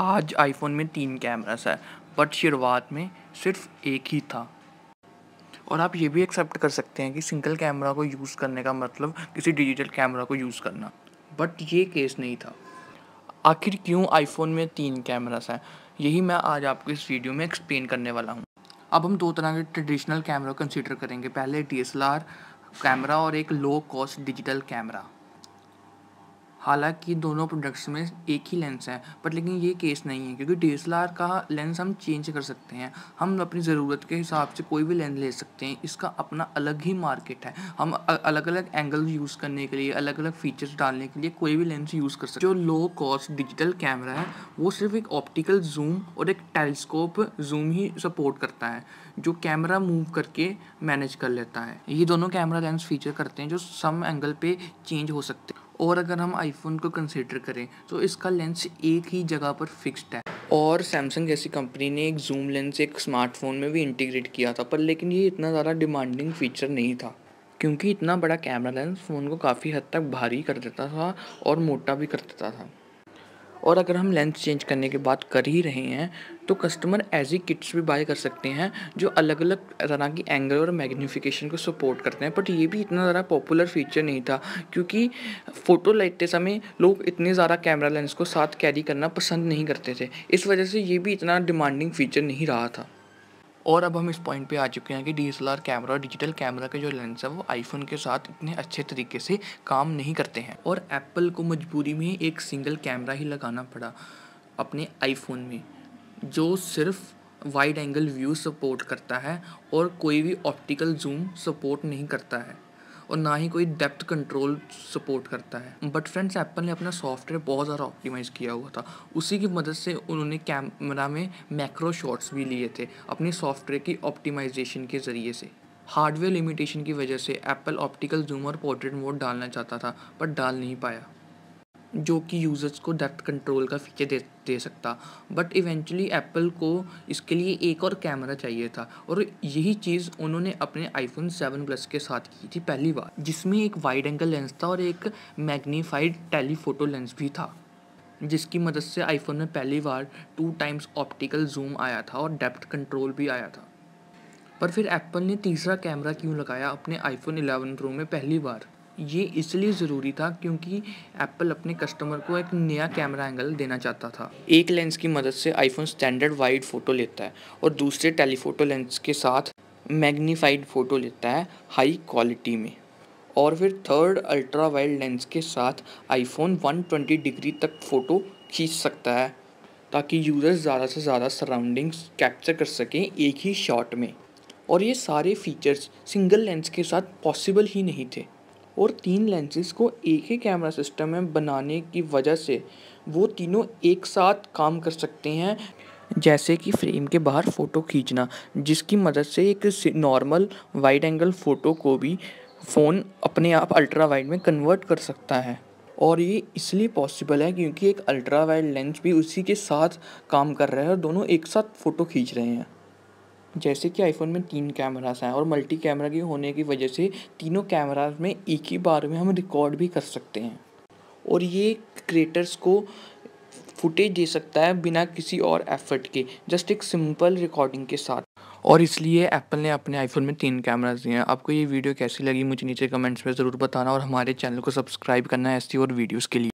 आज आईफोन में तीन कैमरास है बट शुरुआत में सिर्फ एक ही था और आप ये भी एक्सेप्ट कर सकते हैं कि सिंगल कैमरा को यूज़ करने का मतलब किसी डिजिटल कैमरा को यूज़ करना बट ये केस नहीं था आखिर क्यों आईफोन में तीन कैमरास हैं यही मैं आज आपको इस वीडियो में एक्सप्लेन करने वाला हूँ अब हम दो तरह के ट्रेडिशनल कैमरा कंसिडर करेंगे पहले डी कैमरा और एक लो कॉस्ट डिजिटल कैमरा हालांकि दोनों प्रोडक्ट्स में एक ही लेंस है बट लेकिन ये केस नहीं है क्योंकि डी का लेंस हम चेंज कर सकते हैं हम अपनी ज़रूरत के हिसाब से कोई भी लेंस ले सकते हैं इसका अपना अलग ही मार्केट है हम अलग अलग एंगल यूज़ करने के लिए अलग अलग फीचर्स डालने के लिए कोई भी लेंस यूज़ कर सकते जो लो कॉस्ट डिजिटल कैमरा है वो सिर्फ एक ऑप्टिकल जूम और एक टेलीस्कोप जूम ही सपोर्ट करता है जो कैमरा मूव करके मैनेज कर लेता है ये दोनों कैमरा लेंस फीचर करते हैं जो सम एंगल पे चेंज हो सकते हैं और अगर हम आईफोन को कंसिडर करें तो इसका लेंस एक ही जगह पर फिक्स्ड है और सैमसंग जैसी कंपनी ने एक जूम लेंस एक स्मार्टफोन में भी इंटीग्रेट किया था पर लेकिन ये इतना ज़्यादा डिमांडिंग फीचर नहीं था क्योंकि इतना बड़ा कैमरा लेंस फ़ोन को काफ़ी हद तक भारी कर देता था और मोटा भी कर देता था और अगर हम लेंस चेंज करने की बात कर ही रहे हैं तो कस्टमर ऐसी किट्स भी बाय कर सकते हैं जो अलग अलग तरह की एंगल और मैग्नीफ़िकेशन को सपोर्ट करते हैं बट ये भी इतना ज़्यादा पॉपुलर फीचर नहीं था क्योंकि फ़ोटो लेते समय लोग इतने ज़्यादा कैमरा लेंस को साथ कैरी करना पसंद नहीं करते थे इस वजह से ये भी इतना डिमांडिंग फीचर नहीं रहा था और अब हम इस पॉइंट पे आ चुके हैं कि डी कैमरा और डिजिटल कैमरा के जो लेंस है वो आईफोन के साथ इतने अच्छे तरीके से काम नहीं करते हैं और एप्पल को मजबूरी में एक सिंगल कैमरा ही लगाना पड़ा अपने आईफोन में जो सिर्फ वाइड एंगल व्यू सपोर्ट करता है और कोई भी ऑप्टिकल जूम सपोर्ट नहीं करता है और ना ही कोई डेप्थ कंट्रोल सपोर्ट करता है बट फ्रेंड्स एप्पल ने अपना सॉफ्टवेयर बहुत ज़्यादा ऑप्टिमाइज किया हुआ था उसी की मदद से उन्होंने कैमरा में मैक्रो शॉट्स भी लिए थे अपने सॉफ्टवेयर की ऑप्टिमाइजेशन के ज़रिए से हार्डवेयर लिमिटेशन की वजह से एप्पल ऑप्टिकल जूम और पोर्ट्रेट मोड डालना चाहता था पर डाल नहीं पाया जो कि यूज़र्स को डेप्थ कंट्रोल का फीचर दे दे सकता बट इवेंचुअली एप्पल को इसके लिए एक और कैमरा चाहिए था और यही चीज़ उन्होंने अपने आईफोन सेवन प्लस के साथ की थी पहली बार जिसमें एक वाइड एंगल लेंस था और एक मैग्नीफाइड टेलीफोटो लेंस भी था जिसकी मदद से आईफोन में पहली बार टू टाइम्स ऑप्टिकल जूम आया था और डेप्थ कंट्रोल भी आया था पर फिर एप्पल ने तीसरा कैमरा क्यों लगाया अपने आईफोन 11 प्रो में पहली बार ये इसलिए ज़रूरी था क्योंकि एप्पल अपने कस्टमर को एक नया कैमरा एंगल देना चाहता था एक लेंस की मदद से आईफोन स्टैंडर्ड वाइड फ़ोटो लेता है और दूसरे टेलीफोटो लेंस के साथ मैग्नीफाइड फ़ोटो लेता है हाई क्वालिटी में और फिर थर्ड अल्ट्रा वाइड लेंस के साथ आईफोन 120 डिग्री तक फ़ोटो खींच सकता है ताकि यूज़र ज़्यादा से ज़्यादा सराउंडिंग्स कैप्चर कर सकें एक ही शॉट में और ये सारे फीचर्स सिंगल लेंस के साथ पॉसिबल ही नहीं थे और तीन लेंसेज को एक ही कैमरा सिस्टम में बनाने की वजह से वो तीनों एक साथ काम कर सकते हैं जैसे कि फ्रेम के बाहर फ़ोटो खींचना जिसकी मदद से एक नॉर्मल वाइड एंगल फ़ोटो को भी फ़ोन अपने आप अल्ट्रा वाइड में कन्वर्ट कर सकता है और ये इसलिए पॉसिबल है क्योंकि एक अल्ट्रा वाइड लेंस भी उसी के साथ काम कर रहा है और दोनों एक साथ फ़ोटो खींच रहे हैं जैसे कि आईफोन में तीन कैमरास हैं और मल्टी कैमरा के होने की वजह से तीनों कैमराज में एक ही बार में हम रिकॉर्ड भी कर सकते हैं और ये क्रिएटर्स को फुटेज दे सकता है बिना किसी और एफर्ट के जस्ट एक सिंपल रिकॉर्डिंग के साथ और इसलिए एप्पल ने अपने आईफोन में तीन कैमराज दिए हैं आपको ये वीडियो कैसी लगी मुझे नीचे कमेंट्स में ज़रूर बताना और हमारे चैनल को सब्सक्राइब करना है ऐसी और वीडियोज़ के लिए